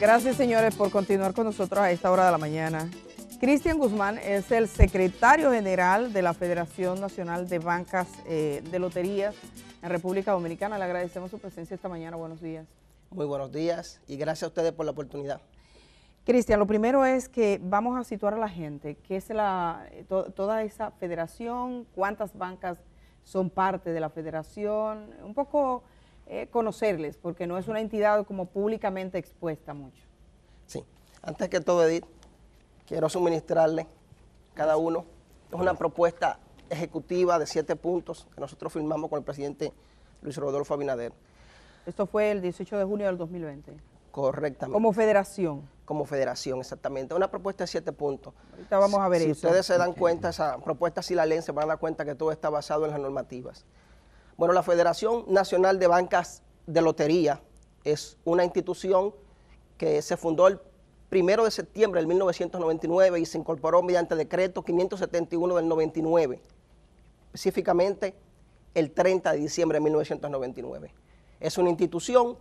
Gracias, señores, por continuar con nosotros a esta hora de la mañana. Cristian Guzmán es el secretario general de la Federación Nacional de Bancas eh, de Loterías en República Dominicana. Le agradecemos su presencia esta mañana. Buenos días. Muy buenos días y gracias a ustedes por la oportunidad. Cristian, lo primero es que vamos a situar a la gente, qué es la, toda esa federación, cuántas bancas son parte de la federación, un poco eh, conocerles, porque no es una entidad como públicamente expuesta mucho. Sí, antes que todo, Edith, quiero suministrarle cada uno. Es una propuesta ejecutiva de siete puntos que nosotros firmamos con el presidente Luis Rodolfo Abinader. Esto fue el 18 de junio del 2020. Correctamente. Como federación. Como federación, exactamente. Una propuesta de siete puntos. Ahorita vamos a ver eso. Si ustedes se dan cuenta, esa propuesta si la se van a dar cuenta que todo está basado en las normativas. Bueno, la Federación Nacional de Bancas de Lotería es una institución que se fundó el primero de septiembre de 1999 y se incorporó mediante decreto 571 del 99, específicamente el 30 de diciembre de 1999. Es una institución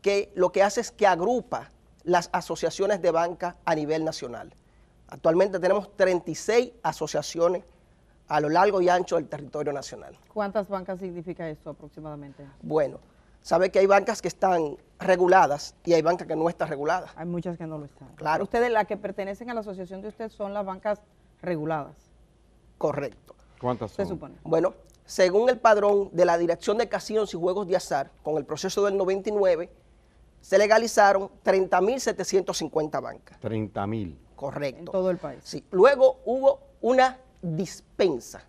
que lo que hace es que agrupa las asociaciones de banca a nivel nacional. Actualmente tenemos 36 asociaciones a lo largo y ancho del territorio nacional. ¿Cuántas bancas significa esto aproximadamente? Bueno, sabe que hay bancas que están reguladas y hay bancas que no están reguladas. Hay muchas que no lo están. Claro. ustedes, las que pertenecen a la asociación de ustedes, son las bancas reguladas. Correcto. ¿Cuántas son? Se supone. Bueno, según el padrón de la Dirección de Casinos y Juegos de Azar, con el proceso del 99, se legalizaron 30.750 bancas. 30.000. Correcto. En todo el país. Sí. Luego hubo una dispensa.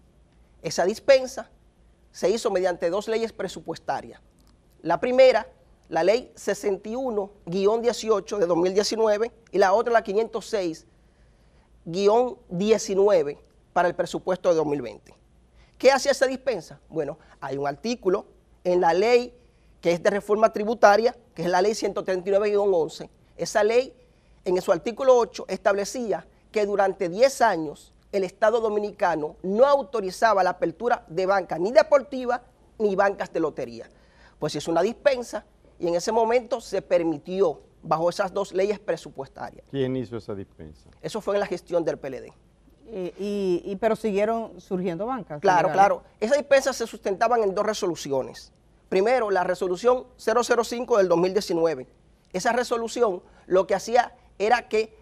Esa dispensa se hizo mediante dos leyes presupuestarias. La primera, la ley 61-18 de 2019 y la otra, la 506-19 para el presupuesto de 2020. ¿Qué hacía esa dispensa? Bueno, hay un artículo en la ley que es de reforma tributaria, que es la ley 139-11. Esa ley, en su artículo 8, establecía que durante 10 años el Estado dominicano no autorizaba la apertura de bancas ni deportivas ni bancas de lotería. Pues es una dispensa y en ese momento se permitió bajo esas dos leyes presupuestarias. ¿Quién hizo esa dispensa? Eso fue en la gestión del PLD. Y, pero siguieron surgiendo bancas. Claro, claro. Esas dispensas se sustentaban en dos resoluciones. Primero, la resolución 005 del 2019. Esa resolución lo que hacía era que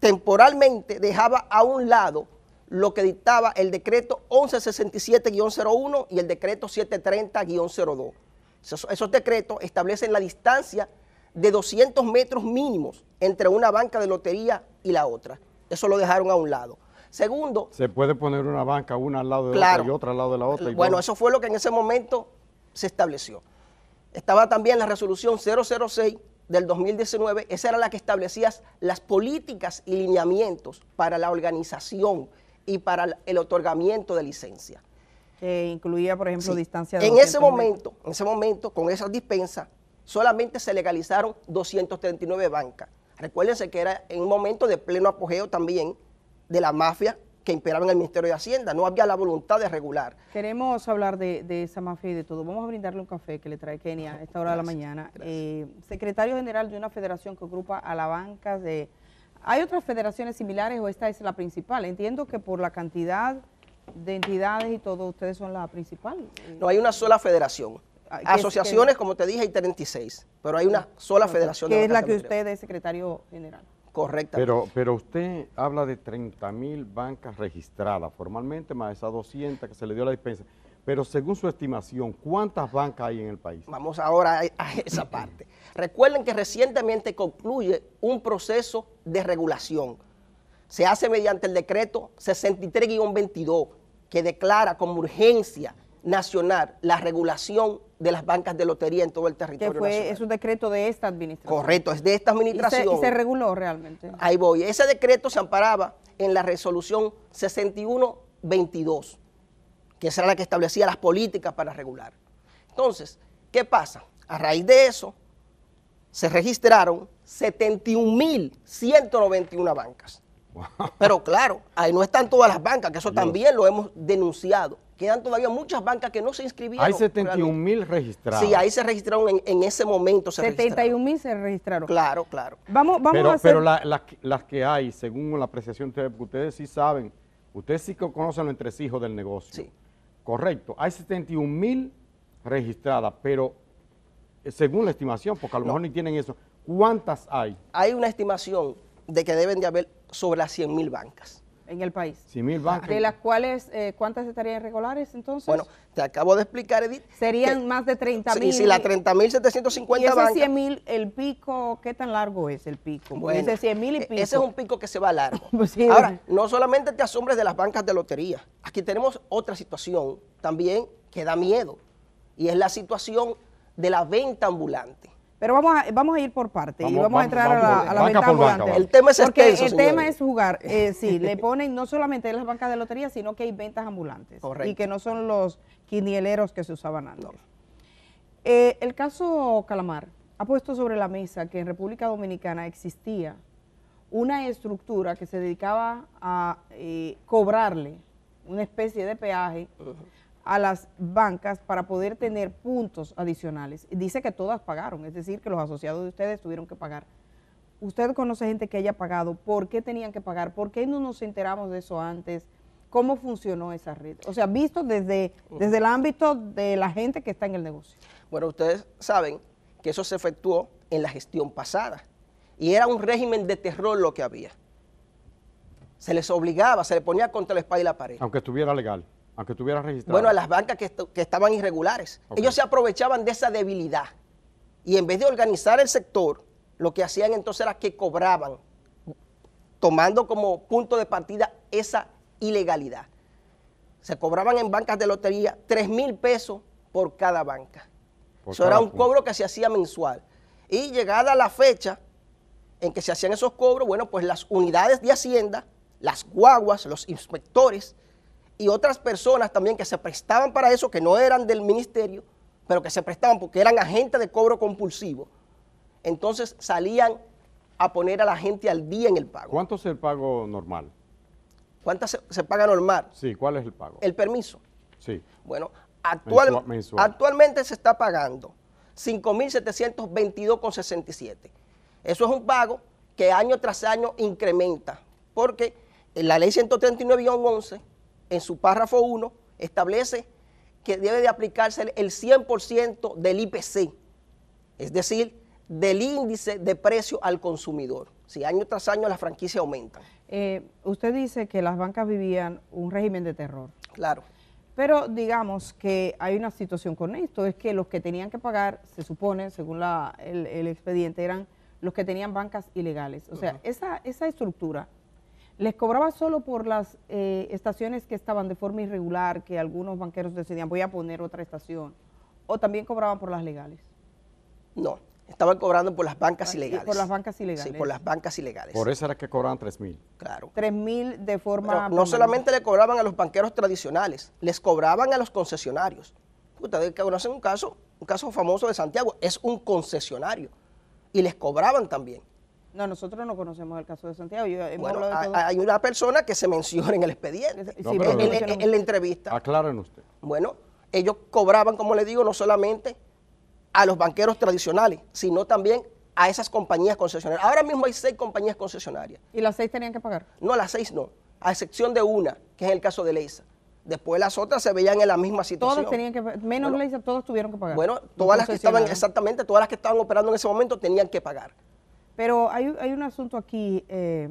temporalmente dejaba a un lado lo que dictaba el decreto 1167-01 y el decreto 730-02. Esos, decretos establecen la distancia de 200 metros mínimos entre una banca de lotería y la otra. Eso lo dejaron a un lado. Segundo... Se puede poner una banca una al lado de la otra y otra al lado de la otra. bueno, eso fue lo que en ese momento se estableció. Estaba también la resolución 006 del 2019, esa era la que establecía las políticas y lineamientos para la organización y para el otorgamiento de licencia. Que incluía, por ejemplo, distancia de En ese momento, en ese momento, con esas dispensas, solamente se legalizaron 239 bancas. Recuérdense que era en un momento de pleno apogeo también de la mafia que imperaba en el Ministerio de Hacienda. No había la voluntad de regular. Queremos hablar de, esa mafia y de todo. Vamos a brindarle un café que le trae Kenia a esta hora de la mañana. Eh, secretario General de una federación que agrupa a la banca de ¿Hay otras federaciones similares o esta es la principal? Entiendo que por la cantidad de entidades y todo, ustedes son la principales. No, hay una sola federación. Ah, Asociaciones, como te dije, hay 36, pero hay una sola federación. Que es la que usted es secretario general. Correcta. Pero, pero usted habla de 30 mil bancas registradas formalmente, más esas 200 que se le dio la dispensa. Pero según su estimación, ¿cuántas bancas hay en el país? Vamos ahora a esa parte. Recuerden que recientemente concluye un proceso de regulación. Se hace mediante el decreto 63-22, que declara como urgencia nacional la regulación de las bancas de lotería en todo el territorio que fue, Es un decreto de esta administración. Correcto, es de esta administración. Y se, reguló realmente. Ahí voy. Ese decreto se amparaba en la resolución 61 6122 que esa era la que establecía las políticas para regular. Entonces, ¿qué pasa? A raíz de eso, se registraron 71.191 bancas. Pero claro, ahí no están todas las bancas, que eso también lo hemos denunciado. Quedan todavía muchas bancas que no se inscribieron. Hay 71,000 mil registrados. Sí, ahí se registraron en, ese momento. 71,000 mil se registraron. Claro, claro. Vamos, pero, a hacer... Pero las que hay, según la apreciación, ustedes sí saben, ustedes sí conocen los entresijos del negocio. Sí. Correcto, hay 71 mil registradas, pero eh, según la estimación, porque a lo mejor ni tienen eso, ¿cuántas hay? Hay una estimación de que deben de haber sobre las 100 mil bancas en el país. De las cuales, eh, ¿cuántas estarían irregulares entonces? Bueno, te acabo de explicar, Edith. Serían más de 30 mil. Y si las 30 mil 750 y ese mil, el pico, ¿qué tan largo es el pico? Bueno, ese 100 mil y e-, pico. Ese es un pico que se va largo. Pues Ahora, no solamente te asombres de las bancas de lotería. Aquí tenemos otra situación también que da miedo. Y es la situación de la venta ambulante. Pero vamos a, vamos a ir por parte y vamos, a entrar a la, venta ambulante. El tema es el tema es jugar. Eh, sí, le ponen no solamente las bancas de lotería, sino que hay ventas ambulantes. Correcto. Y que no son los quinieleros que se usaban antes. Eh, el caso Calamar ha puesto sobre la mesa que en República Dominicana existía una estructura que se dedicaba a eh, cobrarle una especie de peaje a las bancas para poder tener puntos adicionales. Dice que todas pagaron, es decir, que los asociados de ustedes tuvieron que pagar. Usted conoce gente que haya pagado, ¿por qué tenían que pagar? ¿Por qué no nos enteramos de eso antes? ¿Cómo funcionó esa red? O sea, visto desde, desde el ámbito de la gente que está en el negocio. Bueno, ustedes saben que eso se efectuó en la gestión pasada y era un régimen de terror lo que había. Se les obligaba, se les ponía contra el espalda y la pared. Aunque estuviera legal que registrado. Bueno, a las bancas que, estaban irregulares. Ellos se aprovechaban de esa debilidad. Y en vez de organizar el sector, lo que hacían entonces era que cobraban, tomando como punto de partida esa ilegalidad. Se cobraban en bancas de lotería 3 mil pesos por cada banca. Eso era un cobro que se hacía mensual. Y llegada la fecha en que se hacían esos cobros, bueno, pues las unidades de Hacienda, las guaguas, los inspectores, y otras personas también que se prestaban para eso, que no eran del ministerio, pero que se prestaban porque eran agentes de cobro compulsivo, entonces salían a poner a la gente al día en el pago. ¿Cuánto es el pago normal? ¿Cuánto se, paga normal? Sí, ¿cuál es el pago? El permiso. Sí. Bueno, actualmente se está pagando 5.722,67. Eso es un pago que año tras año incrementa, porque en la ley 139-11 en su párrafo 1, establece que debe de aplicarse el 100% del IPC, es decir, del índice de precio al consumidor. Si año tras año la franquicia aumenta. Eh, usted dice que las bancas vivían un régimen de terror. Claro. Pero digamos que hay una situación con esto, es que los que tenían que pagar, se supone, según el, expediente, eran los que tenían bancas ilegales. O sea, esa, esa estructura les cobraba solo por las eh, estaciones que estaban de forma irregular, que algunos banqueros decidían voy a poner otra estación, o también cobraban por las legales. No, estaban cobrando por las bancas ah, ilegales. Por las bancas ilegales. Sí, por las bancas ilegales. Por eso era que cobraban 3 mil. Claro. 3,000 mil de forma... no solamente le cobraban a los banqueros tradicionales, les cobraban a los concesionarios. Ustedes conocen un caso, un caso famoso de Santiago, es un concesionario. Y les cobraban también. No, nosotros no conocemos el caso de Santiago. bueno, hay una persona que se menciona en el expediente, en, la entrevista. Aclaren usted. Bueno, ellos cobraban, como le digo, no solamente a los banqueros tradicionales, sino también a esas compañías concesionarias. Ahora mismo hay seis compañías concesionarias. ¿Y las seis tenían que pagar? No, las seis no, a excepción de una, que es el caso de Leisa. Después las otras se veían en la misma situación. Todas tenían que menos Leisa, todos tuvieron que pagar. Bueno, todas las que estaban, exactamente, todas las que estaban operando en ese momento tenían que pagar. Pero hay, un asunto aquí, eh,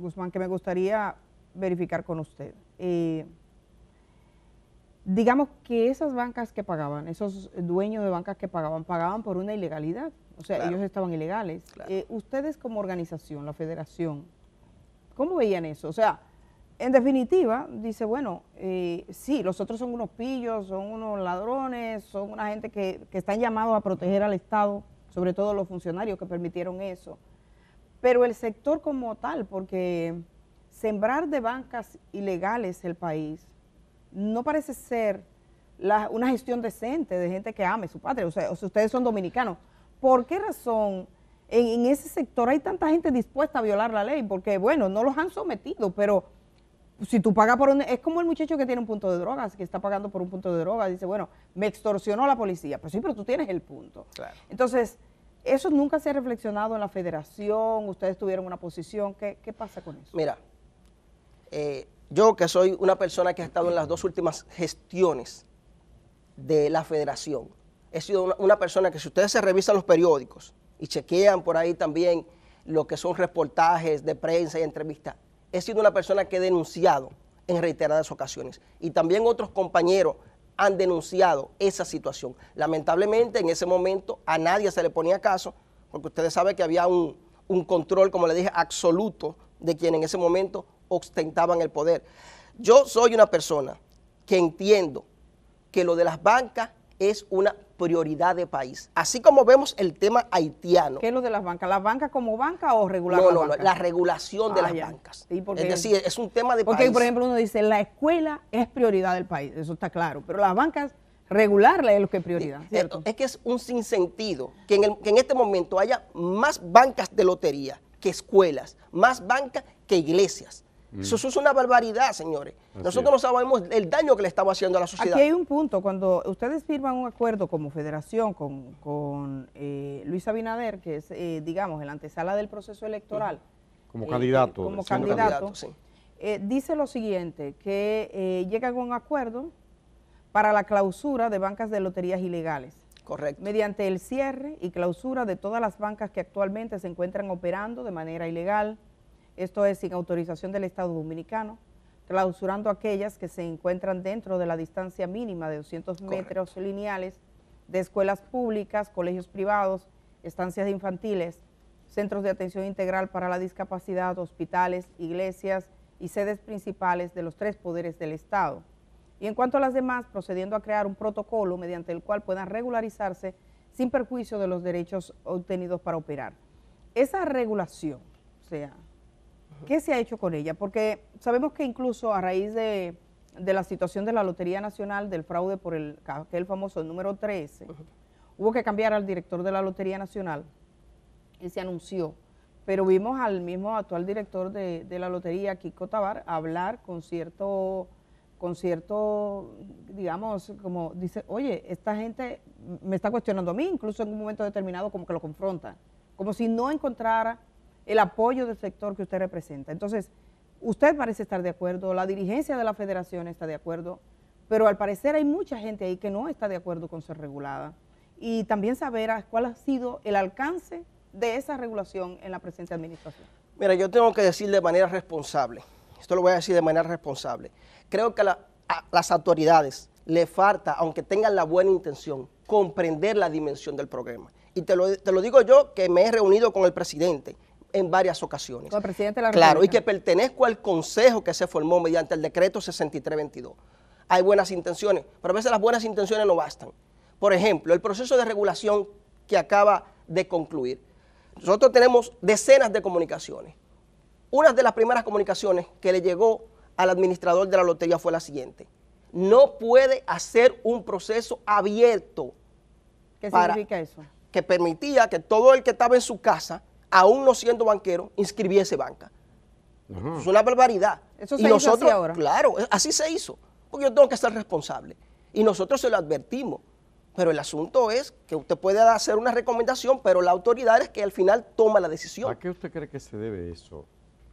Guzmán, que me gustaría verificar con usted. Eh, digamos que esas bancas que pagaban, esos dueños de bancas que pagaban, pagaban por una ilegalidad. O sea, ellos estaban ilegales. Eh, ustedes como organización, la federación, ¿cómo veían eso? O sea, en definitiva, dice, bueno, eh, sí, los otros son unos pillos, son unos ladrones, son una gente que, que están llamados a proteger al Estado sobre todo los funcionarios que permitieron eso, pero el sector como tal, porque sembrar de bancas ilegales el país no parece ser una gestión decente de gente que ame su patria, o sea, si ustedes son dominicanos, ¿por qué razón en, en, ese sector hay tanta gente dispuesta a violar la ley? Porque, bueno, no los han sometido, pero si tú pagas por un... Es como el muchacho que tiene un punto de drogas, que está pagando por un punto de drogas, dice, bueno, me extorsionó la policía. Pero pues sí, pero tú tienes el punto. Entonces, eso nunca se ha reflexionado en la federación, ustedes tuvieron una posición, ¿qué, pasa con eso? Mira, eh, yo que soy una persona que ha estado en las dos últimas gestiones de la federación, he sido una persona que si ustedes se revisan los periódicos y chequean por ahí también lo que son reportajes de prensa y entrevistas, he sido una persona que he denunciado en reiteradas ocasiones y también otros compañeros han denunciado esa situación. Lamentablemente en ese momento a nadie se le ponía caso porque ustedes saben que había un, un control, como le dije, absoluto de quien en ese momento ostentaban el poder. Yo soy una persona que entiendo que lo de las bancas es una prioridad de país. Así como vemos el tema haitiano. ¿Qué es lo de las bancas? ¿Las bancas como banca o regular? No, no, la regulación de ah, las bancas. es decir, es un tema de país. Porque, por ejemplo, uno dice, la escuela es prioridad del país, eso está claro, pero las bancas regularla es lo que es prioridad, ¿cierto? Es que es un sinsentido que en, que en este momento haya más bancas de lotería que escuelas, más bancas que iglesias. Eso, es una barbaridad, señores. Nosotros no sabemos el daño que le estamos haciendo a la sociedad. Aquí hay un punto, cuando ustedes firman un acuerdo como federación con, eh, Luis Abinader, que es, eh, digamos, en la antesala del proceso electoral. Eh, como candidato. como candidato, dice lo siguiente, que llega a un acuerdo para la clausura de bancas de loterías ilegales. Correcto. Mediante el cierre y clausura de todas las bancas que actualmente se encuentran operando de manera ilegal, esto es sin autorización del Estado Dominicano, clausurando aquellas que se encuentran dentro de la distancia mínima de 200 metros lineales de escuelas públicas, colegios privados, estancias infantiles, centros de atención integral para la discapacidad, hospitales, iglesias y sedes principales de los tres poderes del Estado. Y en cuanto a las demás, procediendo a crear un protocolo mediante el cual puedan regularizarse sin perjuicio de los derechos obtenidos para operar. Esa regulación, o sea, ¿Qué se ha hecho con ella? Porque sabemos que incluso a raíz de, la situación de la Lotería Nacional, del fraude por el, aquel famoso número 13, hubo que cambiar al director de la Lotería Nacional y se anunció. Pero vimos al mismo actual director de, de la Lotería, Kiko Tabar, hablar con cierto con cierto, digamos, como dice, oye, esta gente me está cuestionando a mí, incluso en un momento determinado como que lo confronta, como si no encontrara el apoyo del sector que usted representa. Entonces, usted parece estar de acuerdo, la dirigencia de la federación está de acuerdo, pero al parecer hay mucha gente ahí que no está de acuerdo con ser regulada. Y también saber cuál ha sido el alcance de esa regulación en la presente administración. Mira, yo tengo que decir de manera responsable, esto lo voy a decir de manera responsable, creo que a las autoridades le falta, aunque tengan la buena intención, comprender la dimensión del programa. Y te lo digo yo que me he reunido con el presidente, en varias ocasiones. presidente Claro, y que pertenezco al consejo que se formó mediante el decreto 6322. Hay buenas intenciones, pero a veces las buenas intenciones no bastan. Por ejemplo, el proceso de regulación que acaba de concluir. Nosotros tenemos decenas de comunicaciones. Una de las primeras comunicaciones que le llegó al administrador de la lotería fue la siguiente. No puede hacer un proceso abierto. ¿Qué significa eso? Que permitía que todo el que estaba en su casa aún no siendo banquero, inscribiese banca. Es una barbaridad. Eso se y hizo nosotros, ahora. Claro, así se hizo. Porque yo tengo que ser responsable. Y nosotros se lo advertimos. Pero el asunto es que usted puede hacer una recomendación, pero la autoridad es que al final toma la decisión. ¿A qué usted cree que se debe eso?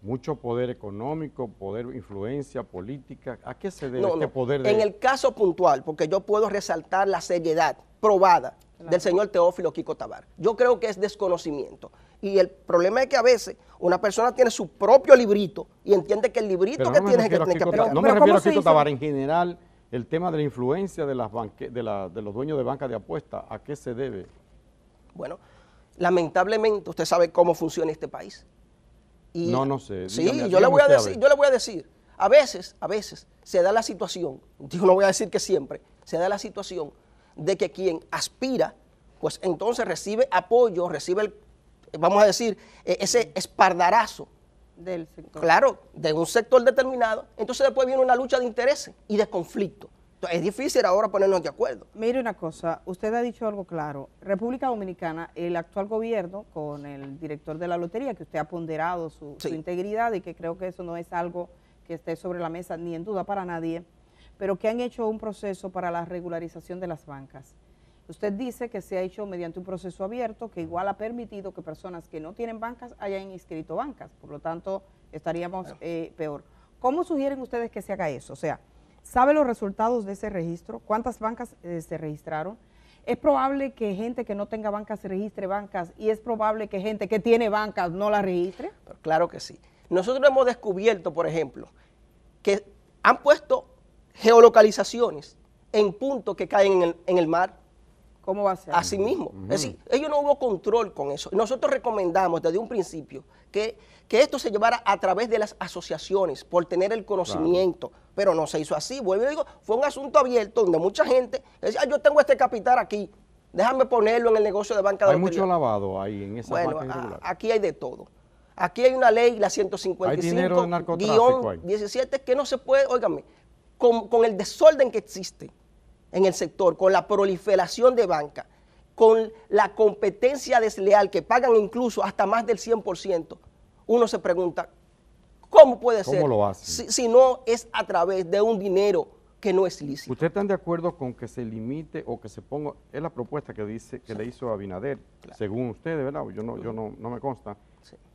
mucho poder económico, poder, influencia política. ¿A qué se debe este poder? En el caso puntual, porque yo puedo resaltar la seriedad probada del señor Teófilo Kiko Tabar. Yo creo que es desconocimiento. Y el problema es que a veces una persona tiene su propio librito y entiende que el librito que tiene es que tiene que aplicar. No, no me refiero a quito Tabar en general, el tema de la influencia de, las de, los dueños de bancas de apuestas, ¿a qué se debe? Bueno, lamentablemente usted sabe cómo funciona este país. no, no sé. Sí, yo, le voy a decir, yo le voy a decir, a veces, a veces se da la situación, yo no voy a decir que siempre, se da la situación de que quien aspira, pues entonces recibe apoyo, recibe el vamos a decir, e-, ese espardarazo. Del sector. Claro, de un sector determinado. Entonces después viene una lucha de intereses y de conflicto. es difícil ahora ponernos de acuerdo. Mire una cosa, usted ha dicho algo claro. República Dominicana, el actual gobierno, con el director de la lotería, que usted ha ponderado su, su integridad y que creo que eso no es algo que esté sobre la mesa ni en duda para nadie, pero que han hecho un proceso para la regularización de las bancas. Usted dice que se ha hecho mediante un proceso abierto que igual ha permitido que personas que no tienen bancas hayan inscrito bancas, por lo tanto estaríamos eh, peor. ¿Cómo sugieren ustedes que se haga eso? O sea, ¿sabe los resultados de ese registro? ¿Cuántas bancas eh, se registraron? Es probable que gente que no tenga bancas se registre bancas y es probable que gente que tiene bancas no las registre. claro que sí. Nosotros hemos descubierto, por ejemplo, que han puesto geolocalizaciones en puntos que caen en el mar ¿Cómo va a ser? Así mismo. Es decir, ellos no hubo control con eso. Nosotros recomendamos desde un principio que, esto se llevara a través de las asociaciones por tener el conocimiento, pero no se hizo así. digo, fue un asunto abierto donde mucha gente decía, ah, yo tengo este capital aquí, déjame ponerlo en el negocio de banca de Hay mucho lavado ahí en esa bueno, aquí hay de todo. Aquí hay una ley, la 155-17, que no se puede, óigame, con el desorden que existe en el sector, con la proliferación de banca, con la competencia desleal que pagan incluso hasta más del 100%, uno se pregunta, ¿cómo puede ¿Cómo ser? Lo hace? Si, no es a través de un dinero que no es lícito. ¿Ustedes están de acuerdo con que se limite o que se ponga, es la propuesta que dice que le hizo Abinader, según ustedes, ¿verdad? Yo no, yo no, no me consta.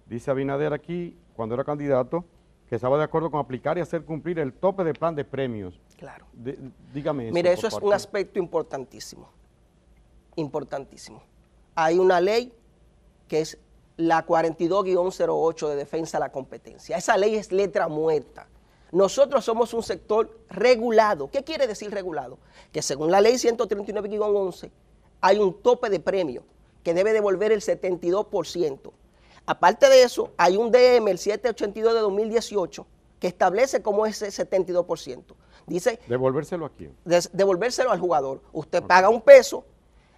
Dice Abinader aquí, cuando era candidato, que estaba de acuerdo con aplicar y hacer cumplir el tope de plan de premios. Claro. dígame eso. Mire, eso es un aspecto importantísimo, importantísimo. Hay una ley que es la 42-08 de defensa de la competencia. Esa ley es letra muerta. Nosotros somos un sector regulado. ¿Qué quiere decir regulado? Que según la ley 139-11 hay un tope de premio que debe devolver el 72%. Aparte de eso, hay un DM, el 782 de 2018, que establece cómo es ese 72%. Dice... ¿Devolvérselo a quién? devolvérselo al jugador. Usted paga un peso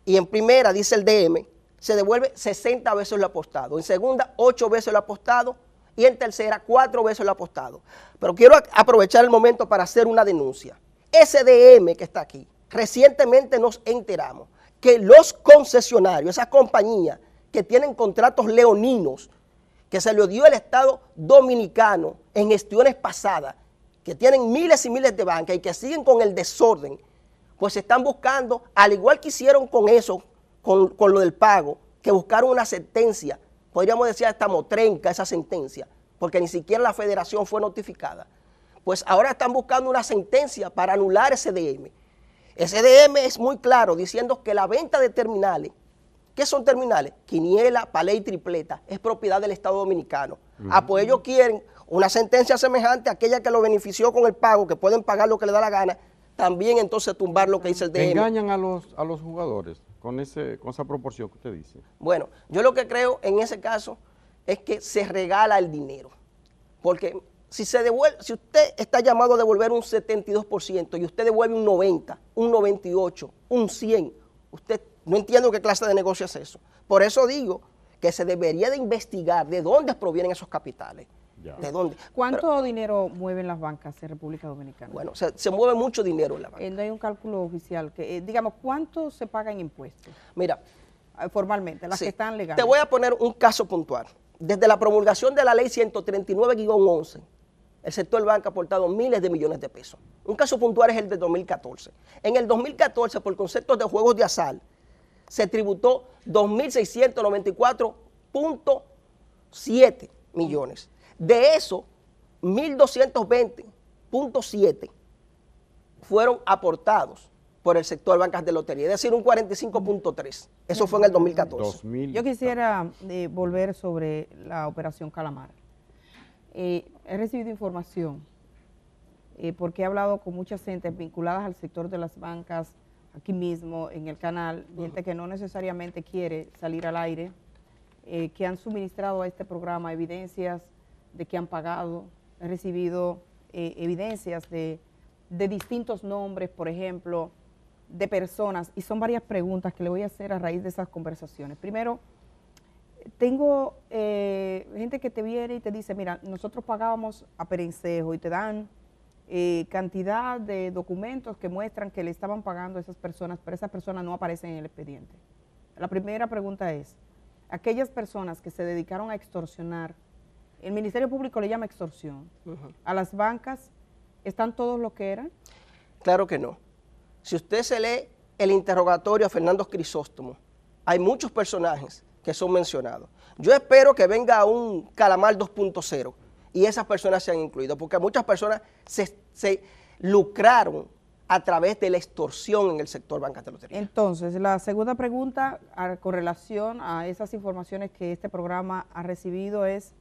y en primera, dice el DM, se devuelve 60 veces lo apostado. En segunda, 8 veces lo apostado. Y en tercera, 4 veces lo apostado. Pero quiero aprovechar el momento para hacer una denuncia. Ese DM que está aquí, recientemente nos enteramos que los concesionarios, esas compañías que tienen contratos leoninos, que se lo dio el Estado dominicano en gestiones pasadas, que tienen miles y miles de bancas y que siguen con el desorden, pues están buscando, al igual que hicieron con eso, con, con lo del pago, que buscaron una sentencia, podríamos decir hasta motrenca esa sentencia, porque ni siquiera la federación fue notificada. Pues ahora están buscando una sentencia para anular ese DM. Ese DM es muy claro, diciendo que la venta de terminales ¿Qué son terminales? Quiniela, palé y tripleta. Es propiedad del Estado Dominicano. Ah, pues ellos quieren una sentencia semejante a aquella que lo benefició con el pago, que pueden pagar lo que le da la gana, también entonces tumbar lo que dice el DM. Engañan a los, a los jugadores con, ese, esa proporción que usted dice. Bueno, yo lo que creo en ese caso es que se regala el dinero. Porque si, se devuelve, si usted está llamado a devolver un 72% y usted devuelve un 90, un 98, un 100, usted no entiendo qué clase de negocio es eso. Por eso digo que se debería de investigar de dónde provienen esos capitales. ¿De dónde? ¿Cuánto dinero mueven las bancas en República Dominicana? Bueno, se, mueve mucho dinero en la banca. Eh, no hay un cálculo oficial. que eh, Digamos, ¿cuánto se paga en impuestos? Mira. Ah, formalmente, las que están legales. Te voy a poner un caso puntual. Desde la promulgación de la ley 139-11, el sector banca ha aportado miles de millones de pesos. Un caso puntual es el de 2014. En el 2014, por conceptos de juegos de azar, se tributó 2.694.7 millones. De eso, 1.220.7 fueron aportados por el sector bancas de lotería, es decir, un 45.3. Eso fue en el 2014. Yo quisiera eh, volver sobre la operación Calamar. Eh, he recibido información eh, porque he hablado con muchas entes vinculadas al sector de las bancas aquí mismo en el canal, gente que no necesariamente quiere salir al aire, eh, que han suministrado a este programa evidencias de que han pagado, he recibido eh, evidencias de, distintos nombres, por ejemplo, de personas, y son varias preguntas que le voy a hacer a raíz de esas conversaciones. Primero, tengo eh, gente que te viene y te dice, mira, nosotros pagábamos a Perencejo y te dan eh, cantidad de documentos que muestran que le estaban pagando a esas personas, pero esas personas no aparecen en el expediente. La primera pregunta es, aquellas personas que se dedicaron a extorsionar, el Ministerio Público le llama extorsión, a las bancas, ¿están todos lo que eran? Claro que no. Si usted se lee el interrogatorio a Fernando Crisóstomo, hay muchos personajes que son mencionados. Yo espero que venga un Calamar 2.0, y esas personas se han incluido, porque muchas personas se, lucraron a través de la extorsión en el sector bancario Entonces, la segunda pregunta con relación a esas informaciones que este programa ha recibido es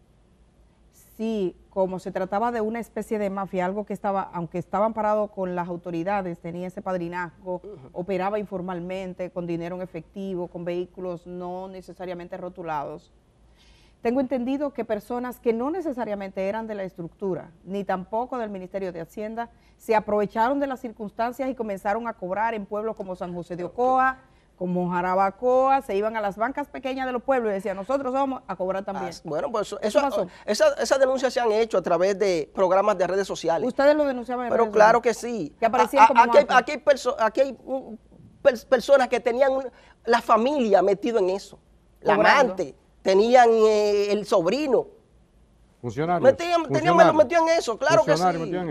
si, como se trataba de una especie de mafia, algo que estaba, aunque estaba amparado con las autoridades, tenía ese padrinazgo, operaba informalmente, con dinero en efectivo, con vehículos no necesariamente rotulados, tengo entendido que personas que no necesariamente eran de la estructura, ni tampoco del Ministerio de Hacienda, se aprovecharon de las circunstancias y comenzaron a cobrar en pueblos como San José de Ocoa, como Jarabacoa, se iban a las bancas pequeñas de los pueblos y decían, nosotros vamos a cobrar también. Ah, bueno, pues eso, esas denuncias se han hecho a través de programas de redes sociales. Ustedes lo denunciaban en Pero claro que sí. aquí, aquí, hay, aquí personas que tenían la familia metido en eso, la amante tenían eh, el sobrino. Funcionarios. Metían, tenían, metían eso, claro que sí.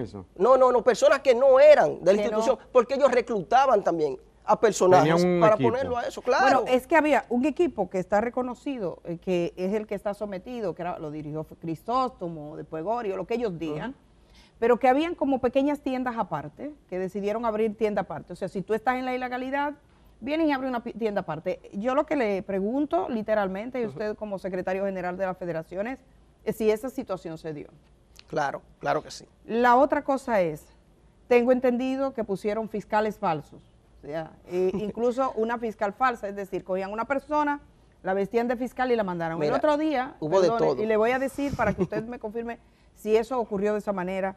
eso. No, no, no, personas que no eran de la institución, porque ellos reclutaban también a personajes para ponerlo a eso, claro. Bueno, es que había un equipo que está reconocido, eh, que es el que está sometido, que lo dirigió Cristóstomo, después Gorio, lo que ellos digan, pero que habían como pequeñas tiendas aparte, que decidieron abrir tienda aparte. O sea, si tú estás en la ilegalidad, vienen y abren una tienda aparte. Yo lo que le pregunto literalmente, y usted como secretario general de las federaciones, es si esa situación se dio. Claro, claro que sí. La otra cosa es, tengo entendido que pusieron fiscales falsos, o e incluso una fiscal falsa, es decir, cogían una persona, la vestían de fiscal y la mandaron. el otro día, y le voy a decir para que usted me confirme si eso ocurrió de esa manera.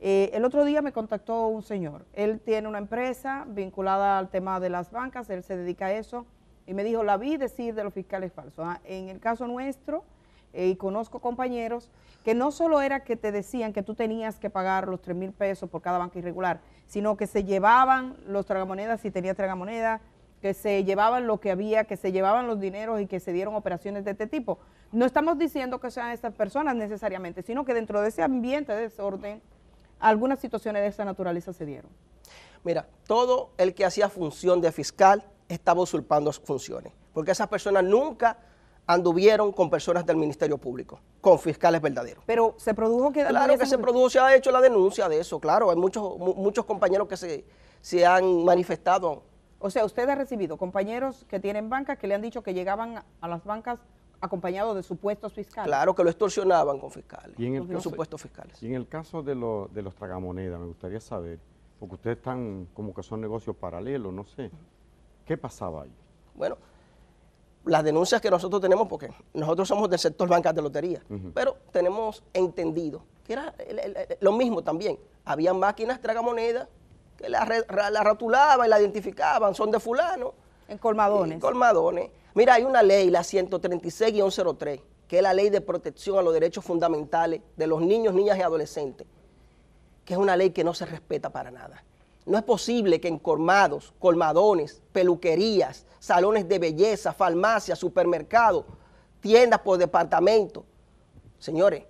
Eh, el otro día me contactó un señor, él tiene una empresa vinculada al tema de las bancas, él se dedica a eso, y me dijo, la vi decir de los fiscales falsos. ¿ah? en el caso nuestro, eh, y conozco compañeros, que no solo era que te decían que tú tenías que pagar los 3 mil pesos por cada banca irregular, sino que se llevaban los tragamonedas si tenía tragamonedas, que se llevaban lo que había, que se llevaban los dineros y que se dieron operaciones de este tipo. No estamos diciendo que sean estas personas necesariamente, sino que dentro de ese ambiente de desorden, algunas situaciones de esa naturaleza se dieron. Mira, todo el que hacía función de fiscal estaba usurpando funciones, porque esas personas nunca anduvieron con personas del Ministerio Público, con fiscales verdaderos. Pero se produjo que... Claro que se produjo, se ha hecho la denuncia de eso, claro, hay muchos, muchos compañeros que se, se han manifestado. O sea, usted ha recibido compañeros que tienen bancas que le han dicho que llegaban a las bancas acompañado de supuestos fiscales. Claro, que lo extorsionaban con fiscales, y en el caso, supuestos fiscales. Y en el caso de, los tragamonedas, me gustaría saber, porque ustedes están como que son negocios paralelos, no sé, ¿qué pasaba ahí? Bueno, las denuncias que nosotros tenemos, porque nosotros somos del sector bancas de lotería, pero tenemos entendido que era lo mismo también. Había máquinas tragamonedas que la, la ratulaban y la identificaban, son de fulano, en colmadones. En colmadones. Mira, hay una ley, la 136 103, que es la ley de protección a los derechos fundamentales de los niños, niñas y adolescentes, que es una ley que no se respeta para nada. No es posible que en colmados, colmadones, peluquerías, salones de belleza, farmacias, supermercados, tiendas por departamento, señores,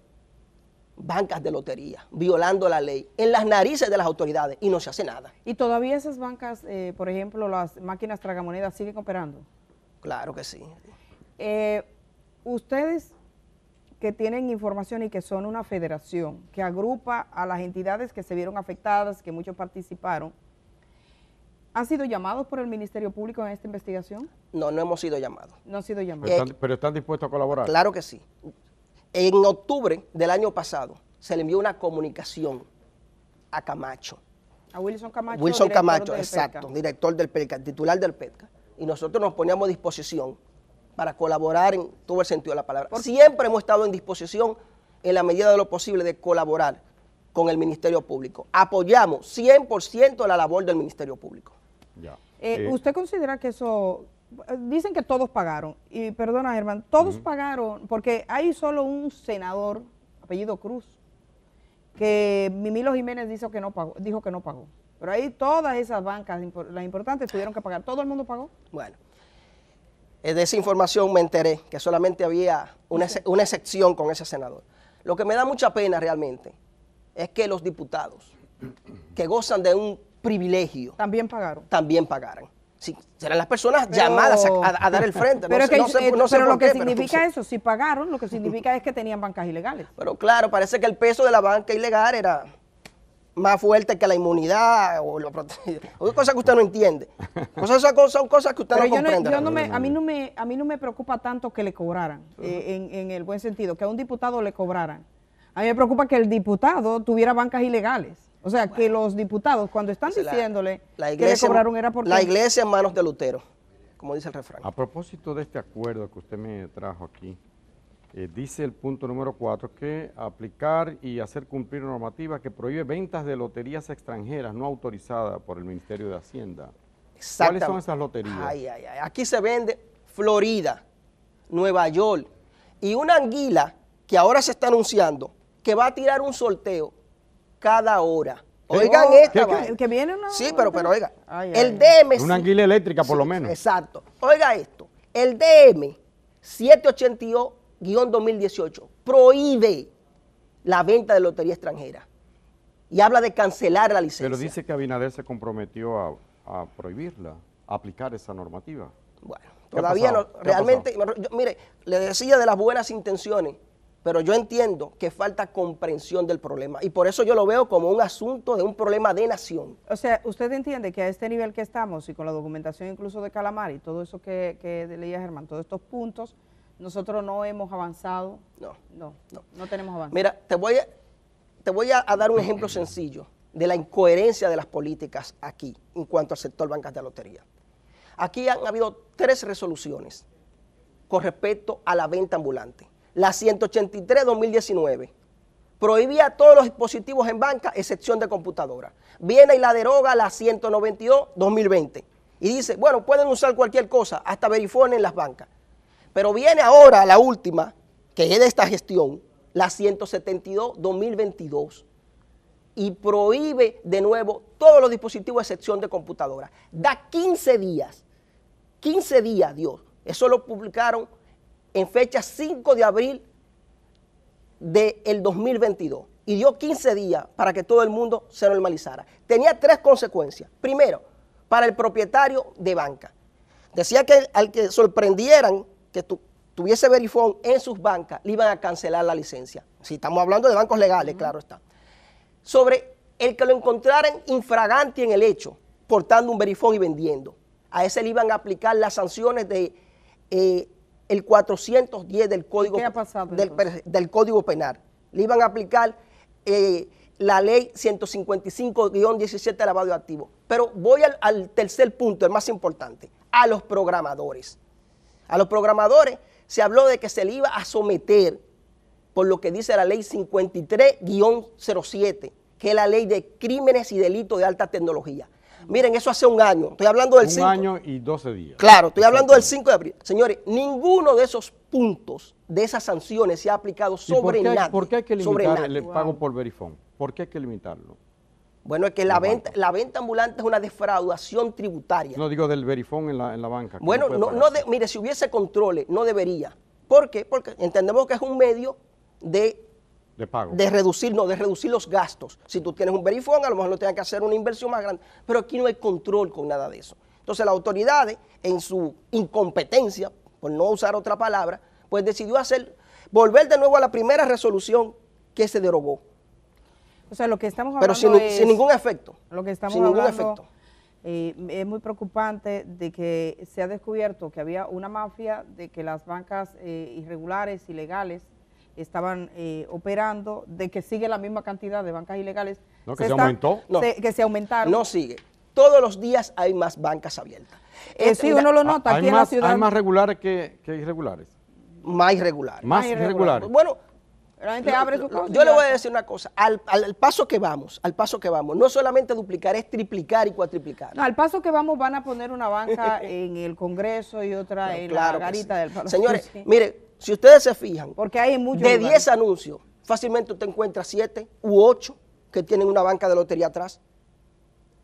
bancas de lotería, violando la ley, en las narices de las autoridades y no se hace nada. ¿Y todavía esas bancas, eh, por ejemplo, las máquinas tragamonedas siguen operando? Claro que sí. Eh, ustedes que tienen información y que son una federación que agrupa a las entidades que se vieron afectadas, que muchos participaron, ¿Han sido llamados por el Ministerio Público en esta investigación? No, no hemos sido llamados. No han sido llamados. pero están dispuestos a colaborar. Claro que sí. En octubre del año pasado se le envió una comunicación a Camacho. A Wilson Camacho. Wilson Camacho, exacto, director del PETCA, titular del PETCA. Y nosotros nos poníamos a disposición para colaborar en todo el sentido de la palabra. Siempre hemos estado en disposición, en la medida de lo posible, de colaborar con el Ministerio Público. Apoyamos 100% la labor del Ministerio Público. Eh, eh, ¿Usted considera que eso dicen que todos pagaron, y perdona Germán, todos pagaron, porque hay solo un senador, apellido Cruz, que Mimilo Jiménez dijo que no pagó, dijo que no pagó. Pero ahí todas esas bancas, las importantes, tuvieron que pagar. ¿Todo el mundo pagó? Bueno, eh, de esa información me enteré que solamente había una, excepción con ese senador. Lo que me da mucha pena realmente es que los diputados que gozan de un privilegio... También pagaron. También pagaron. Sí, serán las personas llamadas a, dar el frente. Pero, lo que significa eso, si pagaron, lo que significa es que tenían bancas ilegales. Pero claro, parece que el peso de la banca ilegal era más fuerte que la inmunidad o lo o cosas que usted no entiende. son cosas que usted no comprende. a, mí no me, a mí no me preocupa tanto que le cobraran, eh, en, en el buen sentido, que a un diputado le cobraran. A mí me preocupa que el diputado tuviera bancas ilegales. O sea, que los diputados, cuando están diciéndole la iglesia, que era La iglesia en manos de Lutero, como dice el refrán. A propósito de este acuerdo que usted me trajo aquí, eh, dice el punto número cuatro, que aplicar y hacer cumplir normativa que prohíbe ventas de loterías extranjeras no autorizadas por el Ministerio de Hacienda. ¿Cuáles son esas loterías? Aquí se vende Florida, Nueva York y una anguila que ahora se está anunciando que va a tirar un sorteo cada hora. Oigan oh, esto Que, viene una, sí, pero, pero oiga. Ah, el DM. Una anguila eléctrica, por lo menos. Exacto. Oiga esto. El DM 782-2018 prohíbe la venta de lotería extranjera y habla de cancelar la licencia. Pero dice que Abinader se comprometió a, prohibirla, a aplicar esa normativa. Bueno, todavía no, realmente, mire, le decía de las buenas intenciones, pero yo entiendo que falta comprensión del problema y por eso yo lo veo como un asunto de un problema de nación. O sea, usted entiende que a este nivel que estamos y con la documentación incluso de Calamar y todo eso que, leía Germán, todos estos puntos, nosotros no hemos avanzado. No. No, no, tenemos avance. Mira, te voy, a, a dar un ejemplo sencillo de la incoherencia de las políticas aquí en cuanto al sector bancas de lotería. Aquí han habido tres resoluciones con respecto a la venta ambulante la 183-2019. Prohibía todos los dispositivos en banca, excepción de computadora. Viene y la deroga la 192-2020. Y dice, bueno, pueden usar cualquier cosa, hasta verifone en las bancas. Pero viene ahora la última, que es de esta gestión, la 172-2022 y prohíbe de nuevo todos los dispositivos excepción de computadora. Da 15 días, 15 días, Dios. Eso lo publicaron en fecha 5 de abril del 2022 y dio 15 días para que todo el mundo se normalizara. Tenía tres consecuencias. Primero, para el propietario de banca. Decía que al que sorprendieran que tuviese verifón en sus bancas, le iban a cancelar la licencia. Si estamos hablando de bancos legales, claro está. Sobre el que lo encontraran infragante en el hecho, portando un verifón y vendiendo. A ese le iban a aplicar las sanciones de eh, el 410 del Código, del, código Penal. Le iban a aplicar eh, la ley 155-17 de lavado activo. Pero voy al, al tercer punto, el más importante, a los programadores. A los programadores se habló de que se le iba a someter, por lo que dice la ley 53-07, que es la ley de crímenes y delitos de alta tecnología. Miren, eso hace un año. Estoy hablando del 5. Un año y 12 días. Claro, estoy hablando del 5 de abril. Señores, ninguno de esos puntos de esas sanciones se ha aplicado sobre nada. por qué, hay que limitar el pago por verifón? ¿Por qué hay que limitarlo? Bueno, es que la, venta, la venta ambulante es una defraudación tributaria. No digo del verifón en la, banca. Bueno, no, no mire, si hubiese controles, no debería. ¿Por qué? Porque entendemos que es un medio de de De reducir, no, de reducir los gastos. Si tú tienes un verifón, a lo mejor lo tengas que hacer una inversión más grande, pero aquí no hay control con nada de eso. Entonces las autoridades, en su incompetencia, por no usar otra palabra, pues decidió hacer, volver de nuevo a la primera resolución que se derogó. O sea, lo que estamos hablando Pero sin, es, sin ningún efecto. Lo que estamos hablando efecto. Eh, es muy preocupante de que se ha descubierto que había una mafia, de que las bancas eh, irregulares, ilegales, estaban eh, operando, de que sigue la misma cantidad de bancas ilegales. que se, aumentó? No, que se aumentaron. No sigue. Todos los días hay más bancas abiertas. sí, uno lo nota ah, aquí en la ciudad. ¿Hay más regulares que, irregulares? Más irregulares. Más, irregulares. Bueno, Yo le voy a decir una cosa, al, paso que vamos, al paso que vamos, no solamente duplicar, es triplicar y cuatriplicar. al paso que vamos van a poner una banca en el Congreso y otra en la garita del Palacio. Señores, mire, si ustedes se fijan, de 10 anuncios, fácilmente usted encuentra 7 u 8 que tienen una banca de lotería atrás.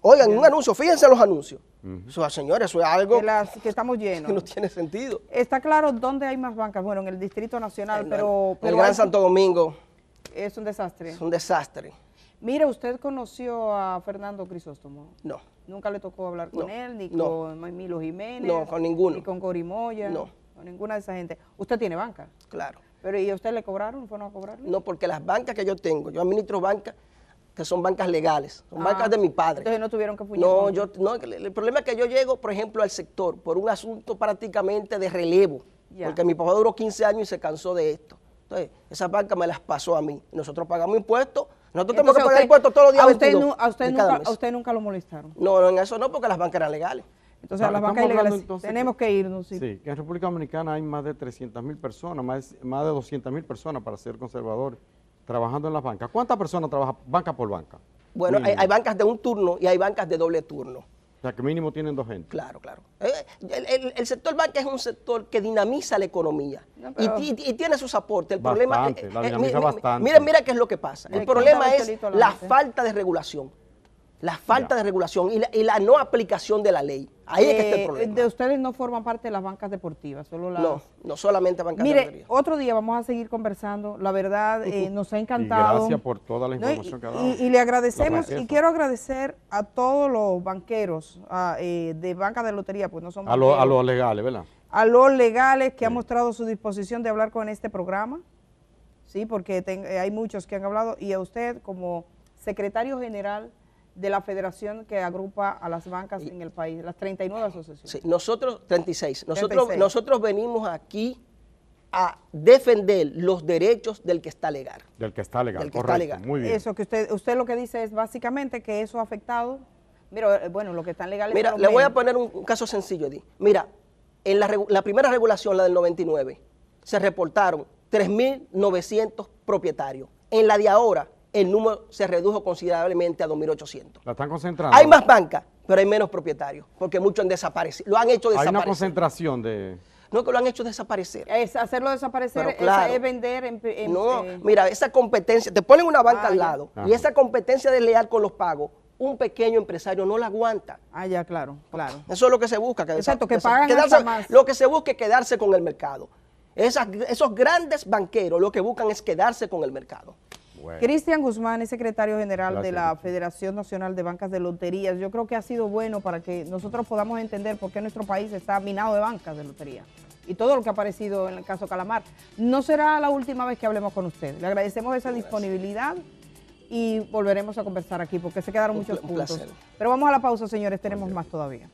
Oigan, un anuncio, fíjense los anuncios. eso, señores, eso es algo que, estamos llenos. Que no tiene sentido. Está claro dónde hay más bancas. Bueno, en el Distrito Nacional, pero, el Gran Santo Domingo. Es un desastre. Es un desastre. Mire, ¿usted conoció a Fernando Crisóstomo? No. ¿Nunca le tocó hablar con él, ni con Milo Jiménez? No, con ninguno. ¿Ni con Corimoya? No ninguna de esa gente. Usted tiene banca. Claro. Pero ¿y a usted le cobraron? ¿Fueron a cobrarle? No, porque las bancas que yo tengo, yo administro bancas que son bancas legales, son ah, bancas de mi padre. Entonces no tuvieron que No, yo, no, el, problema es que yo llego, por ejemplo, al sector por un asunto prácticamente de relevo, porque mi papá duró 15 años y se cansó de esto. Entonces, esas bancas me las pasó a mí. Nosotros pagamos impuestos, nosotros tenemos que pagar impuestos todos los días. A usted, nunca, lo molestaron? no, en eso no, porque las bancas eran legales. Entonces, las bancas ilegales tenemos que irnos. Sí. en República Dominicana hay más de 300 mil personas, más, de 200 mil personas para ser conservadores trabajando en las bancas. ¿Cuántas personas trabajan banca por banca? Bueno, hay, bancas de un turno y hay bancas de doble turno. O sea, que mínimo tienen dos gente. Claro, claro. Eh, el, sector banca es un sector que dinamiza la economía y, tiene sus aportes. El problema eh, eh, Mira, mira qué es lo que pasa. El, problema es la falta de regulación. La falta de regulación y la no aplicación de la ley. Ahí es que está el eh, problema. De ustedes no forman parte de las bancas deportivas, solo las... No, no solamente bancas Mire, otro día vamos a seguir conversando. La verdad, eh, nos ha encantado. gracias por toda la información que ha dado. Y, le agradecemos, y quiero agradecer a todos los banqueros eh, de banca de lotería, pues no son a, los legales, ¿verdad? A los legales que han mostrado su disposición de hablar con este programa, sí, porque hay muchos que han hablado, y a usted como secretario general de la federación que agrupa a las bancas en el país, las 39 asociaciones. Sí, nosotros, 36, nosotros, nosotros venimos aquí a defender los derechos del que está legal. Del que está legal, muy bien. Eso que usted, usted lo que dice es básicamente que eso ha afectado, mira, eh, bueno, lo que están legal Mira, le voy a poner un, caso sencillo, Di. Mira, en la, la primera regulación, la del 99, se reportaron 3.900 propietarios. En la de ahora, el número se redujo considerablemente a 2.800. La están concentrando. Hay más bancas, pero hay menos propietarios, porque muchos han desaparecido, lo han hecho desaparecer. Hay una concentración de... No, que lo han hecho desaparecer. Es hacerlo desaparecer, es vender en, No, mira, esa competencia, te ponen una banca al ah, lado y esa competencia de desleal con los pagos, un pequeño empresario no la aguanta. Ah, ya, claro, claro. Eso es lo que se busca. Que Exacto, que pagan más. Lo que se busca es quedarse con el mercado. esos grandes banqueros lo que buscan es quedarse con el mercado. Cristian Guzmán es secretario general de la Federación Nacional de Bancas de Loterías. Yo creo que ha sido bueno para que nosotros podamos entender por qué nuestro país está minado de bancas de lotería y todo lo que ha aparecido en el caso Calamar. No será la última vez que hablemos con usted. Le agradecemos esa disponibilidad y volveremos a conversar aquí porque se quedaron muchos puntos. Pero vamos a la pausa, señores, tenemos más todavía.